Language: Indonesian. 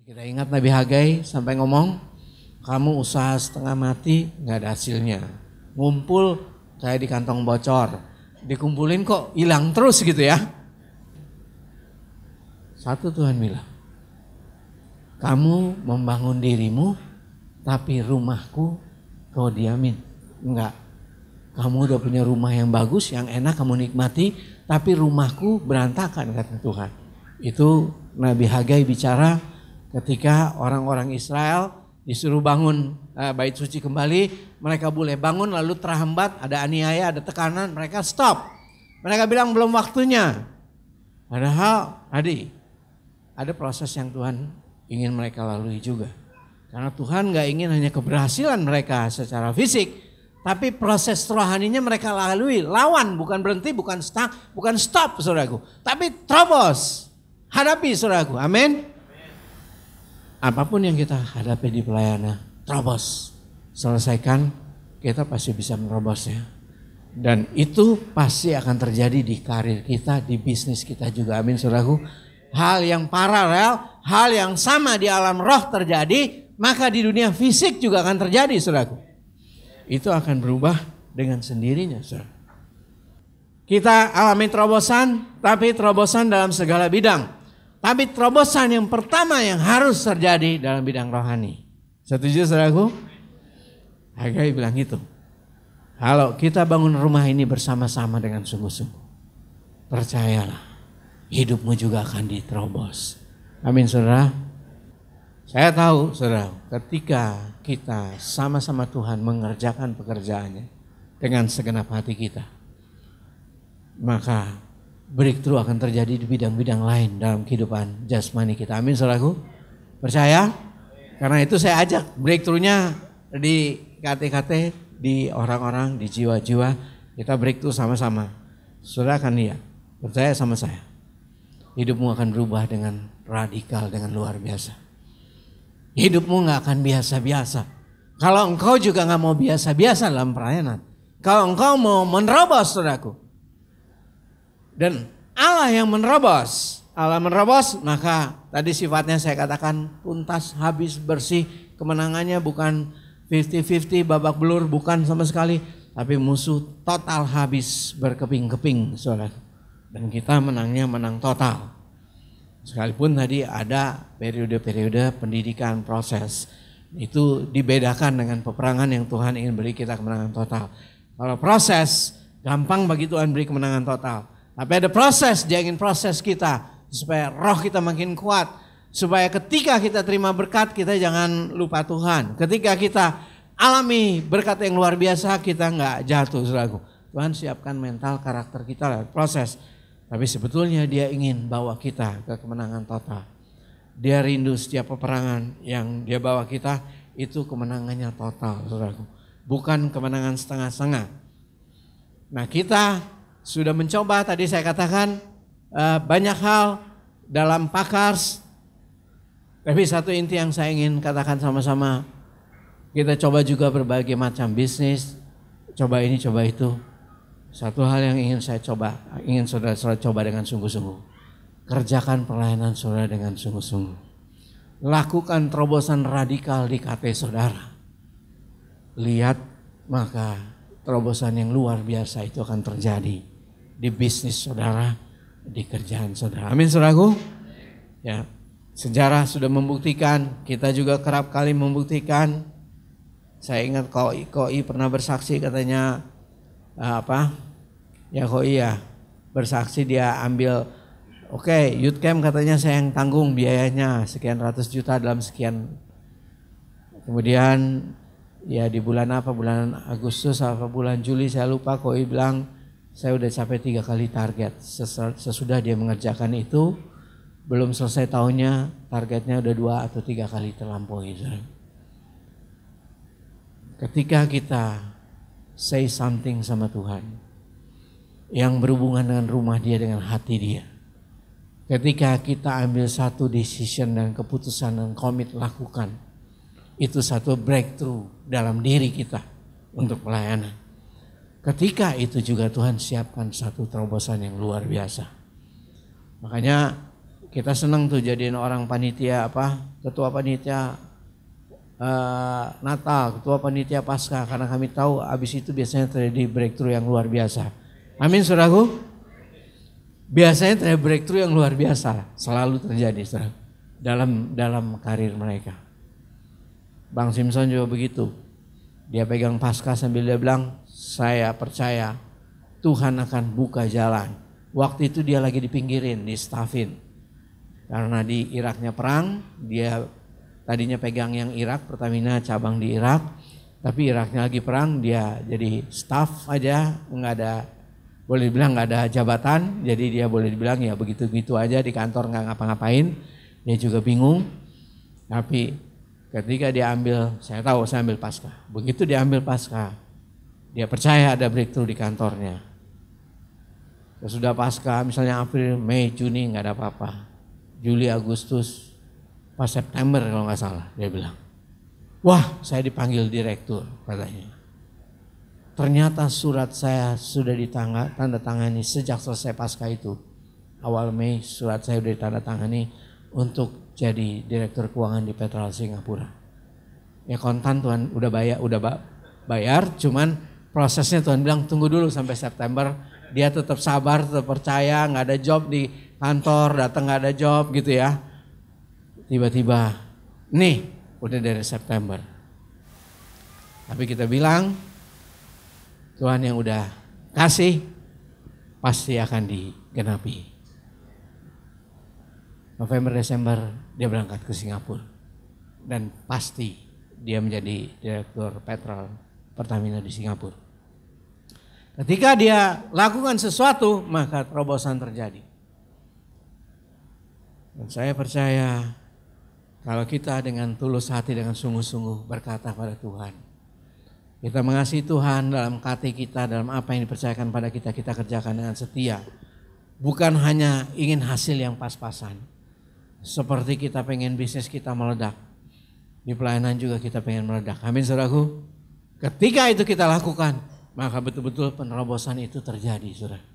Kita ingat Nabi Hagai sampai ngomong, kamu usaha setengah mati nggak ada hasilnya. Ngumpul kayak di kantong bocor. Dikumpulin kok hilang terus gitu ya. Satu Tuhan bilang, kamu membangun dirimu tapi rumahku kau diamin. Enggak, kamu udah punya rumah yang bagus, yang enak kamu nikmati, tapi rumahku berantakan kata Tuhan. Itu Nabi Hagai bicara ketika orang-orang Israel disuruh bangun eh, bait suci kembali, mereka boleh bangun lalu terhambat, ada aniaya, ada tekanan, mereka stop. Mereka bilang belum waktunya. Padahal tadi ada proses yang Tuhan ingin mereka lalui juga. Karena Tuhan nggak ingin hanya keberhasilan mereka secara fisik, tapi proses rohaninya mereka lalui. Lawan bukan berhenti, bukan stop, bukan stop saudaraku. Tapi terobos, hadapi saudaraku. Amin apapun yang kita hadapi di pelayanan, terobos, selesaikan, kita pasti bisa menerobosnya. Dan itu pasti akan terjadi di karir kita, di bisnis kita juga. Amin, saudaraku. Hal yang paralel, hal yang sama di alam roh terjadi, maka di dunia fisik juga akan terjadi, saudaraku. Itu akan berubah dengan sendirinya, saudara. Kita alami terobosan, tapi terobosan dalam segala bidang tapi terobosan yang pertama yang harus terjadi dalam bidang rohani. Setuju saudaraku? Agai bilang itu. Kalau kita bangun rumah ini bersama-sama dengan sungguh-sungguh. Percayalah. Hidupmu juga akan diterobos. Amin saudara. Saya tahu saudara ketika kita sama-sama Tuhan mengerjakan pekerjaannya. Dengan segenap hati kita. Maka breakthrough akan terjadi di bidang-bidang lain dalam kehidupan jasmani kita. Amin saudaraku. Percaya? Karena itu saya ajak breakthroughnya di KTKT, di orang-orang, di jiwa-jiwa. Kita breakthrough sama-sama. Saudara akan lihat. Percaya sama saya. Hidupmu akan berubah dengan radikal, dengan luar biasa. Hidupmu nggak akan biasa-biasa. Kalau engkau juga nggak mau biasa-biasa dalam perayaan, Kalau engkau mau menerobos saudaraku. Dan Allah yang menerobos, Allah menerobos, maka tadi sifatnya saya katakan tuntas, habis, bersih, kemenangannya bukan 50-50 babak belur, bukan sama sekali, tapi musuh total habis berkeping-keping, Dan kita menangnya menang total. Sekalipun tadi ada periode-periode pendidikan proses itu dibedakan dengan peperangan yang Tuhan ingin beri kita kemenangan total. Kalau proses gampang bagi Tuhan beri kemenangan total. Tapi ada proses, dia ingin proses kita supaya roh kita makin kuat. Supaya ketika kita terima berkat kita jangan lupa Tuhan. Ketika kita alami berkat yang luar biasa kita nggak jatuh seragu Tuhan siapkan mental karakter kita lewat proses. Tapi sebetulnya dia ingin bawa kita ke kemenangan total. Dia rindu setiap peperangan yang dia bawa kita itu kemenangannya total saudaraku. Bukan kemenangan setengah-setengah. Nah kita sudah mencoba tadi saya katakan uh, banyak hal dalam pakars. Tapi satu inti yang saya ingin katakan sama-sama kita coba juga berbagai macam bisnis, coba ini, coba itu. Satu hal yang ingin saya coba, ingin saudara-saudara coba dengan sungguh-sungguh. Kerjakan pelayanan saudara dengan sungguh-sungguh. Lakukan terobosan radikal di KT saudara. Lihat maka terobosan yang luar biasa itu akan terjadi di bisnis saudara, di kerjaan saudara. Amin saudaraku. Ya, sejarah sudah membuktikan, kita juga kerap kali membuktikan. Saya ingat Koi, Koi pernah bersaksi katanya eh, apa? Ya Koi ya, bersaksi dia ambil oke okay, youth camp katanya saya yang tanggung biayanya sekian ratus juta dalam sekian kemudian ya di bulan apa bulan Agustus apa bulan Juli saya lupa koi bilang saya udah capai tiga kali target. Sesudah dia mengerjakan itu, belum selesai tahunnya targetnya udah dua atau tiga kali terlampaui. Ketika kita say something sama Tuhan yang berhubungan dengan rumah dia, dengan hati dia. Ketika kita ambil satu decision dan keputusan dan komit lakukan, itu satu breakthrough dalam diri kita untuk pelayanan. Ketika itu juga Tuhan siapkan satu terobosan yang luar biasa. Makanya kita senang tuh jadiin orang panitia apa ketua panitia uh, Natal, ketua panitia Pasca karena kami tahu abis itu biasanya terjadi breakthrough yang luar biasa. Amin saudaraku. Biasanya terjadi breakthrough yang luar biasa, selalu terjadi saudara dalam dalam karir mereka. Bang Simpson juga begitu. Dia pegang pasca sambil dia bilang, saya percaya Tuhan akan buka jalan. Waktu itu dia lagi di pinggirin, di stafin. Karena di Iraknya perang, dia tadinya pegang yang Irak, Pertamina cabang di Irak. Tapi Iraknya lagi perang, dia jadi staff aja, nggak ada boleh dibilang nggak ada jabatan, jadi dia boleh dibilang ya begitu-begitu aja di kantor nggak ngapa-ngapain. Dia juga bingung, tapi ketika dia ambil, saya tahu saya ambil pasca. Begitu dia ambil pasca, dia percaya ada breakthrough di kantornya. Ya sudah pasca misalnya April, Mei, Juni nggak ada apa-apa. Juli, Agustus, pas September kalau nggak salah dia bilang. Wah saya dipanggil direktur katanya. Ternyata surat saya sudah tanda tangani sejak selesai pasca itu. Awal Mei surat saya sudah tangani untuk jadi direktur keuangan di Petrol Singapura. Ya kontan tuan udah bayar, udah bayar, cuman prosesnya Tuhan bilang tunggu dulu sampai September dia tetap sabar tetap percaya nggak ada job di kantor datang nggak ada job gitu ya tiba-tiba nih udah dari September tapi kita bilang Tuhan yang udah kasih pasti akan digenapi November Desember dia berangkat ke Singapura dan pasti dia menjadi direktur petrol Pertamina di Singapura. Ketika dia lakukan sesuatu maka terobosan terjadi. Dan saya percaya kalau kita dengan tulus hati dengan sungguh-sungguh berkata pada Tuhan. Kita mengasihi Tuhan dalam hati kita, dalam apa yang dipercayakan pada kita, kita kerjakan dengan setia. Bukan hanya ingin hasil yang pas-pasan. Seperti kita pengen bisnis kita meledak. Di pelayanan juga kita pengen meledak. Amin saudaraku. Ketika itu kita lakukan, maka betul-betul penerobosan itu terjadi, saudara.